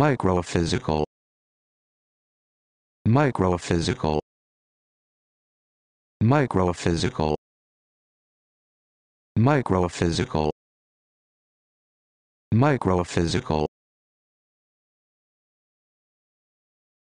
microphysical microphysical microphysical microphysical microphysical